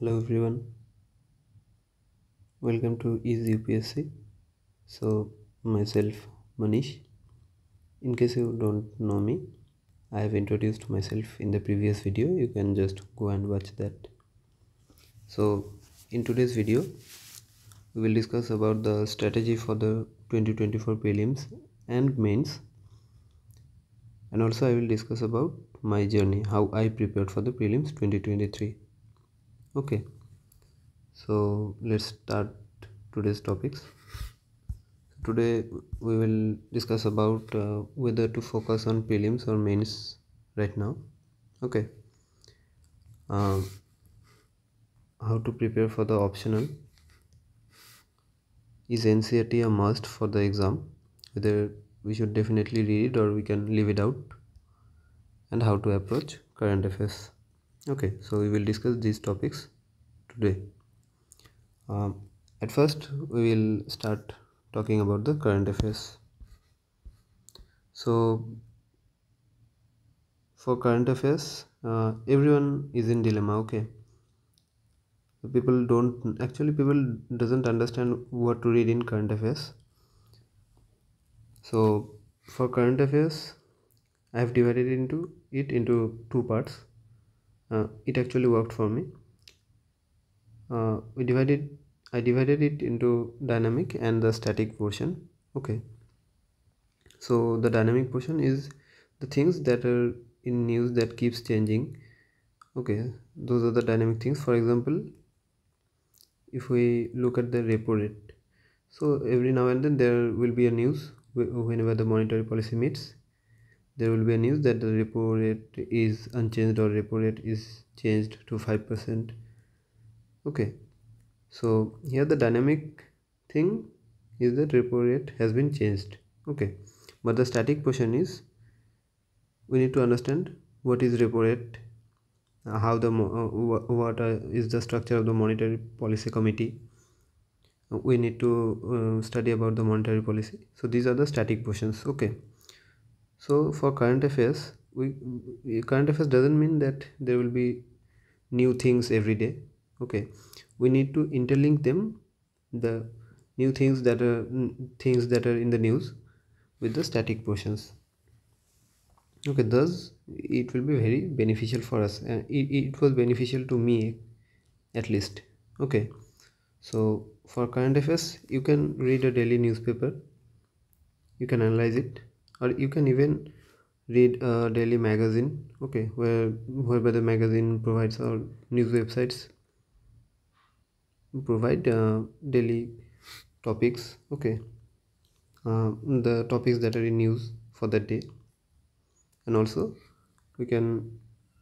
hello everyone welcome to easy upsc so myself manish in case you don't know me i have introduced myself in the previous video you can just go and watch that so in today's video we will discuss about the strategy for the 2024 prelims and mains and also i will discuss about my journey how i prepared for the prelims 2023 okay so let's start today's topics today we will discuss about uh, whether to focus on prelims or mains right now okay uh, how to prepare for the optional is NCERT a must for the exam whether we should definitely read it or we can leave it out and how to approach current affairs okay so we will discuss these topics today um, at first we will start talking about the current affairs so for current affairs uh, everyone is in dilemma okay people don't actually people doesn't understand what to read in current affairs so for current affairs i have divided into it into two parts uh, it actually worked for me uh, we divided I divided it into dynamic and the static portion okay so the dynamic portion is the things that are in news that keeps changing okay those are the dynamic things for example if we look at the repo rate so every now and then there will be a news whenever the monetary policy meets there will be a news that the repo rate is unchanged or repo rate is changed to 5% okay so here the dynamic thing is that repo rate has been changed okay but the static portion is we need to understand what is repo rate how the uh, what uh, is the structure of the monetary policy committee we need to uh, study about the monetary policy so these are the static portions okay so for current affairs we current affairs doesn't mean that there will be new things every day okay we need to interlink them the new things that are things that are in the news with the static portions okay thus it will be very beneficial for us and it, it was beneficial to me at least okay so for current affairs you can read a daily newspaper you can analyze it or you can even read a daily magazine okay where whereby the magazine provides or news websites provide uh, daily topics okay uh, the topics that are in news for that day and also we can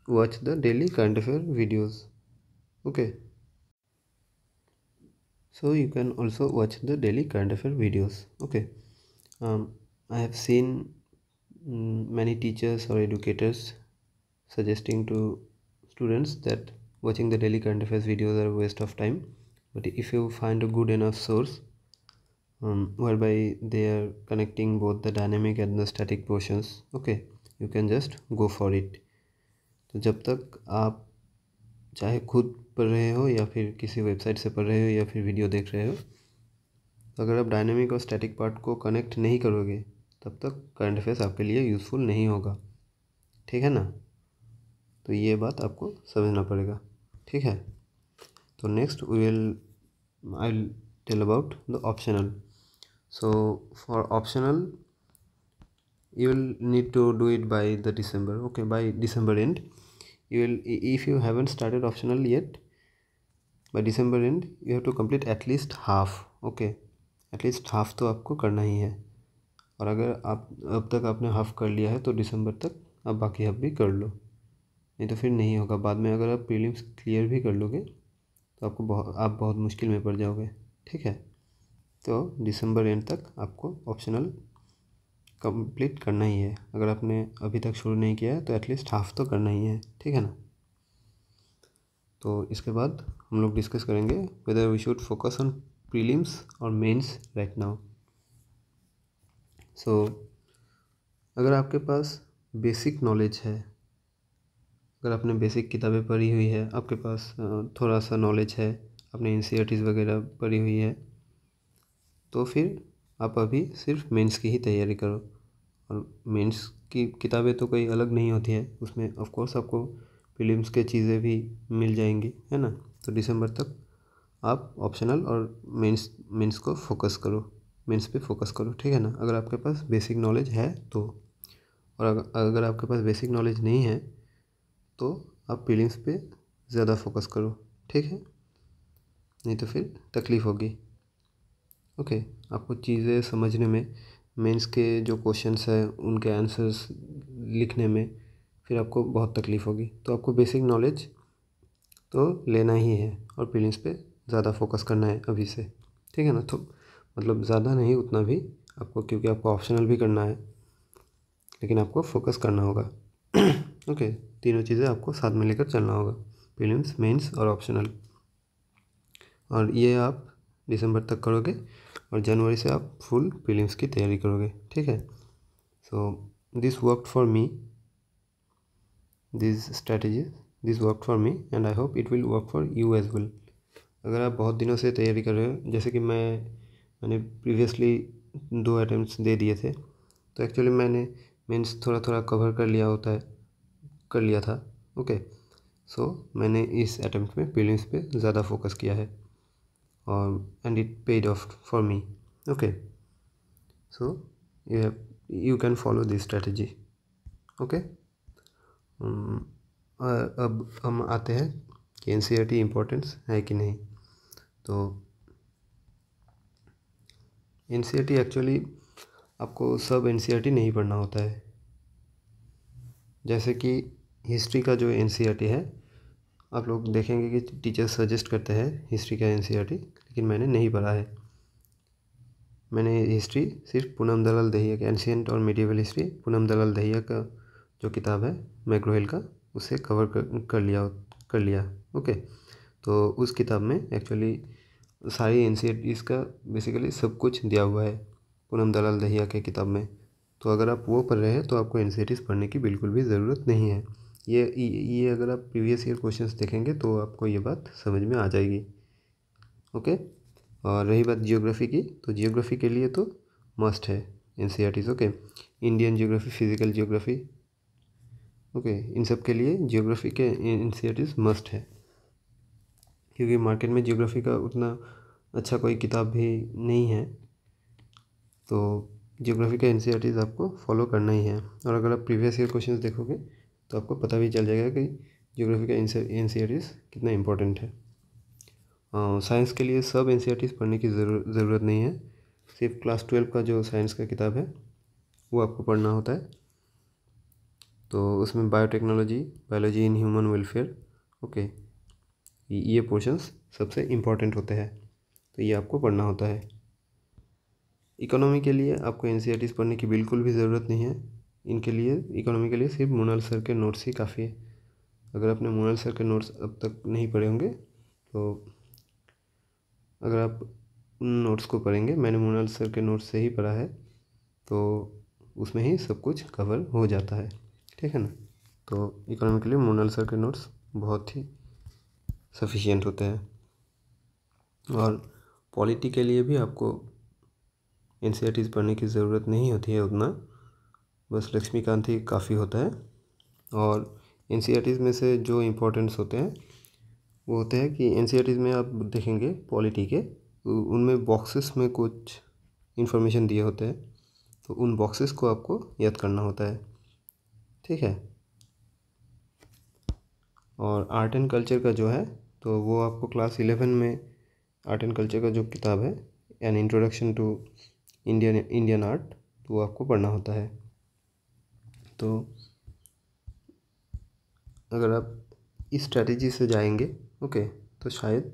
watch the daily current affair videos okay so you can also watch the daily current affair videos okay um, I have seen many teachers or educators suggesting to students that watching the daily current affairs videos are a waste of time but if you find a good enough source um, whereby they are connecting both the dynamic and the static portions okay you can just go for it तो जब तक आप चाहे खुद पढ़ रहे हो या फिर किसी वेबसाइट से पढ़ रहे हो या फिर वीडियो देख रहे हो अगर आप डायनेमिक और स्टैटिक पार्ट को कनेक्ट नहीं करोगे तब तक करंट अफेयर्स आपके लिए यूज़फुल नहीं होगा ठीक है ना तो ये बात आपको समझना पड़ेगा ठीक है तो next we will I tell about the optional so for optional you will need to do it by the December okay by December and you will if you haven't started optional yet by December and you have to complete at least half okay at least half तो आपको करना ही है और अगर आप अब तक आपने हाफ़ कर लिया है तो दिसंबर तक आप बाकी हाफ़ भी कर लो नहीं तो फिर नहीं होगा बाद में अगर आप प्रीलिम्स क्लियर भी कर लोगे तो आपको बहुत आप बहुत मुश्किल में पड़ जाओगे ठीक है तो दिसंबर एंड तक आपको ऑप्शनल कंप्लीट करना ही है अगर आपने अभी तक शुरू नहीं किया है तो एटलीस्ट हाफ तो करना ही है ठीक है ना तो इसके बाद हम लोग डिस्कस करेंगे whether we should focus on prelims और mains right now so so, अगर आपके पास बेसिक नॉलेज है अगर आपने बेसिक किताबें पढ़ी हुई है आपके पास थोड़ा सा नॉलेज है आपने एन e वगैरह पढ़ी हुई है तो फिर आप अभी सिर्फ मेंस की ही तैयारी करो और मेंस की किताबें तो कोई अलग नहीं होती है उसमें ऑफ कोर्स आपको फिल्म्स के चीज़ें भी मिल जाएंगी है ना तो दिसंबर तक आप ऑप्शनल और मेंस मेंस को फोकस करो मेंस पे फोकस करो ठीक है ना अगर आपके पास बेसिक नॉलेज है तो और अगर आपके पास बेसिक नॉलेज नहीं है तो आप पीलिंग्स पे ज़्यादा फोकस करो ठीक है नहीं तो फिर तकलीफ़ होगी ओके आपको चीज़ें समझने में मेंस के जो क्वेश्चंस हैं उनके आंसर्स लिखने में फिर आपको बहुत तकलीफ़ होगी तो आपको बेसिक नॉलेज तो लेना ही है और पीलिंग्स पे ज़्यादा फोकस करना है अभी से ठीक है ना तो मतलब ज़्यादा नहीं उतना भी आपको क्योंकि आपको ऑप्शनल भी करना है लेकिन आपको फोकस करना होगा ओके तीनों चीज़ें आपको साथ में लेकर चलना होगा प्रीलिम्स मेंस और ऑप्शनल और ये आप दिसंबर तक करोगे और जनवरी से आप फुल प्रीलिम्स की तैयारी करोगे ठीक है so this work for me this strategy this work for me and I hope it will work for you as well अगर आप बहुत दिनों से तैयारी कर रहे हो जैसे कि मैं मैंने प्रीवियसली दो अटैम्प्ट दे दिए थे तो एक्चुअली मैंने मीन्स थोड़ा थोड़ा कवर कर लिया होता है कर लिया था ओके सो so, मैंने इस अटैम्प्ट में प्रीलिम्स पे ज़्यादा फोकस किया है और and it paid off for me okay so you have you can follow this strategy okay अब हम आते हैं कि N C R T importance है कि नहीं तो एन एक्चुअली e आपको सब एन e नहीं पढ़ना होता है जैसे कि हिस्ट्री का जो एन e है आप लोग देखेंगे कि टीचर सजेस्ट करते हैं हिस्ट्री का एन लेकिन मैंने नहीं पढ़ा है मैंने हिस्ट्री सिर्फ पूनम दलाल दहिया का एनशियंट और मीडियवल हिस्ट्री पूनम दलाल दहिया का जो किताब है मैग्रोहिल का उसे कवर कर, कर लिया कर लिया ओके तो उस किताब में एक्चुअली सारी एन सी e का बेसिकली सब कुछ दिया हुआ है पूनम दलाल दहिया के किताब में तो अगर आप वो पढ़ रहे हैं तो आपको एन e पढ़ने की बिल्कुल भी ज़रूरत नहीं है ये ये अगर आप प्रीवियस ईयर क्वेश्चंस देखेंगे तो आपको ये बात समझ में आ जाएगी ओके और रही बात जियोग्राफी की तो जियोग्राफी के लिए तो मस्ट है N e okay Indian geography physical geography okay इन सब के लिए जियोग्राफी के एन मस्ट है क्योंकि मार्केट में जियोग्राफी का उतना अच्छा कोई किताब भी नहीं है तो जियोग्राफी का एन आपको फॉलो करना ही है और अगर आप प्रीवियस ईयर क्वेश्चन देखोगे तो आपको पता भी चल जाएगा कि जियोग्राफी का एन कितना इम्पोर्टेंट है साइंस के लिए सब एन पढ़ने की ज़रूरत नहीं है सिर्फ क्लास ट्वेल्व का जो साइंस का किताब है वो आपको पढ़ना होता है तो उसमें biotechnology biology in human welfare okay ये पोर्शंस सबसे इम्पॉर्टेंट होते हैं तो ये आपको पढ़ना होता है इकोनॉमी के लिए आपको एन e पढ़ने की बिल्कुल भी ज़रूरत नहीं है इनके लिए इकोनॉमी के लिए सिर्फ मोनल सर के नोट्स ही काफ़ी है अगर आपने मोनल सर के नोट्स अब तक नहीं पढ़े होंगे तो अगर आप उन नोट्स को पढ़ेंगे मैंने मोनल सर के नोट्स से ही पढ़ा है तो उसमें ही सब कुछ कवर हो जाता है ठीक है ना तो इकोनॉमी के लिए मोनल सर के नोट्स बहुत ही सफिशियंट होते हैं और क्वालिटी के लिए भी आपको एन पढ़ने की ज़रूरत नहीं होती है उतना बस लक्ष्मीकांत ही काफ़ी होता है और एन में से जो इम्पोर्टेंट्स होते हैं वो होते हैं कि एन में आप देखेंगे पॉलिटी के तो उनमें बॉक्सेस में कुछ इन्फॉर्मेशन दिए होते हैं तो उन बॉक्सेस को आपको याद करना होता है ठीक है और आर्ट एंड कल्चर का जो है तो वो आपको क्लास इलेवन में आर्ट एंड कल्चर का जो किताब है an introduction to Indian Indian art वो आपको पढ़ना होता है तो अगर आप इस स्ट्रैटेजी से जाएंगे ओके तो शायद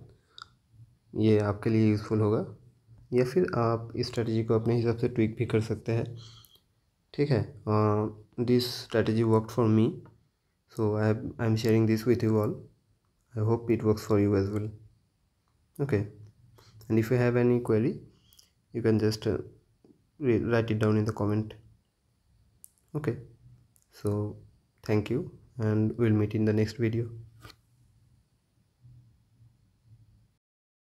ये आपके लिए यूज़फुल होगा या फिर आप इस स्ट्रैटेजी को अपने हिसाब से ट्विक भी कर सकते हैं ठीक है this strategy work for me so I I am sharing this with you all I hope it work for you as well okay and if you have any query you can just uh, write it down in the comment okay so thank you and we'll meet in the next video